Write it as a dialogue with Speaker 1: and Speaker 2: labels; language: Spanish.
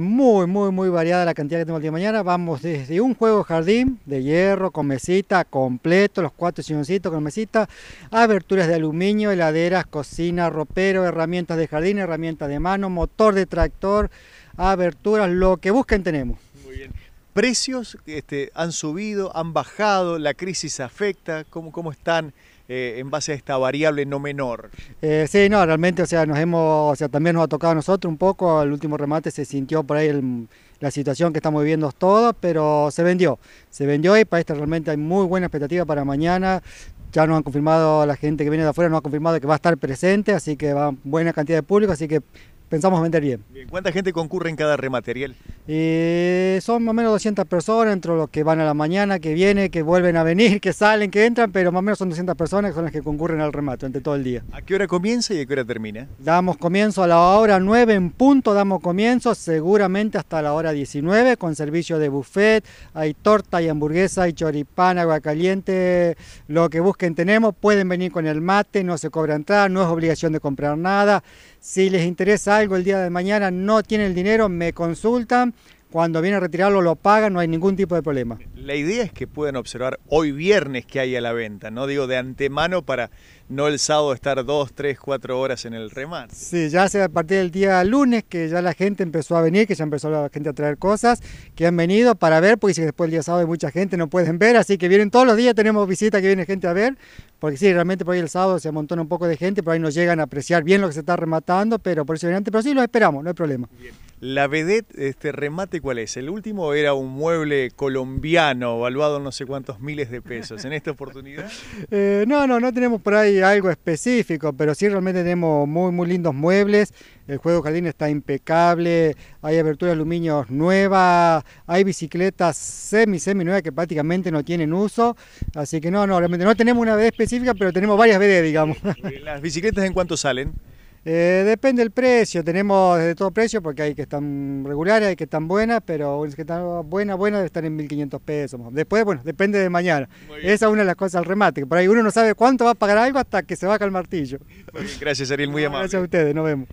Speaker 1: muy, muy, muy variada la cantidad que tenemos el día de mañana. Vamos desde un juego de jardín de hierro con mesita completo, los cuatro silloncitos con mesita, aberturas de aluminio, heladeras, cocina, ropero, herramientas de jardín, herramientas de mano, motor de tractor, aberturas, lo que busquen tenemos. Muy bien. ¿Precios este,
Speaker 2: han subido, han bajado? ¿La crisis afecta? ¿Cómo, cómo están? Eh, en base a esta variable no menor.
Speaker 1: Eh, sí, no, realmente, o sea, nos hemos, o sea, también nos ha tocado a nosotros un poco, al último remate se sintió por ahí la situación que estamos viviendo todos, pero se vendió, se vendió y para esta realmente hay muy buena expectativa para mañana, ya nos han confirmado, la gente que viene de afuera nos ha confirmado que va a estar presente, así que va buena cantidad de público, así que pensamos vender bien.
Speaker 2: ¿Cuánta gente concurre en cada rematerial?
Speaker 1: Eh, son más o menos 200 personas, entre los que van a la mañana, que vienen, que vuelven a venir, que salen, que entran, pero más o menos son 200 personas que son las que concurren al remate durante todo el día.
Speaker 2: ¿A qué hora comienza y a qué hora termina?
Speaker 1: Damos comienzo a la hora 9 en punto, damos comienzo seguramente hasta la hora 19 con servicio de buffet, hay torta y hamburguesa, hay choripán, agua caliente, lo que busquen tenemos, pueden venir con el mate, no se cobra entrada, no es obligación de comprar nada. Si les interesa el día de mañana, no tiene el dinero, me consultan, cuando viene a retirarlo lo pagan, no hay ningún tipo de problema
Speaker 2: la idea es que puedan observar hoy viernes que hay a la venta, no digo de antemano para no el sábado estar dos, tres, cuatro horas en el remate.
Speaker 1: Sí, ya sea a partir del día lunes que ya la gente empezó a venir, que ya empezó la gente a traer cosas, que han venido para ver, porque si después el día sábado hay mucha gente, no pueden ver, así que vienen todos los días, tenemos visitas que viene gente a ver, porque sí, realmente por ahí el sábado se amontona un poco de gente, por ahí no llegan a apreciar bien lo que se está rematando, pero por eso viene antes, pero sí lo esperamos, no hay problema. Bien.
Speaker 2: La vedette, este remate, ¿cuál es? El último era un mueble colombiano no, valuado no sé cuántos miles de pesos. ¿En esta oportunidad?
Speaker 1: Eh, no, no, no tenemos por ahí algo específico, pero sí realmente tenemos muy, muy lindos muebles. El juego jardín está impecable, hay aberturas de aluminio nuevas, hay bicicletas semi, semi nuevas que prácticamente no tienen uso. Así que no, no, realmente no tenemos una BD específica, pero tenemos varias BD, digamos.
Speaker 2: ¿Las bicicletas en cuánto salen?
Speaker 1: Eh, depende del precio, tenemos de todo precio porque hay que están regulares, hay que están buenas, pero unas que están buenas, buenas de estar en 1500 pesos. Después, bueno, depende de mañana. Esa es una de las cosas al remate, por ahí uno no sabe cuánto va a pagar algo hasta que se baja el martillo.
Speaker 2: gracias Ariel, muy amable.
Speaker 1: Gracias a ustedes, nos vemos.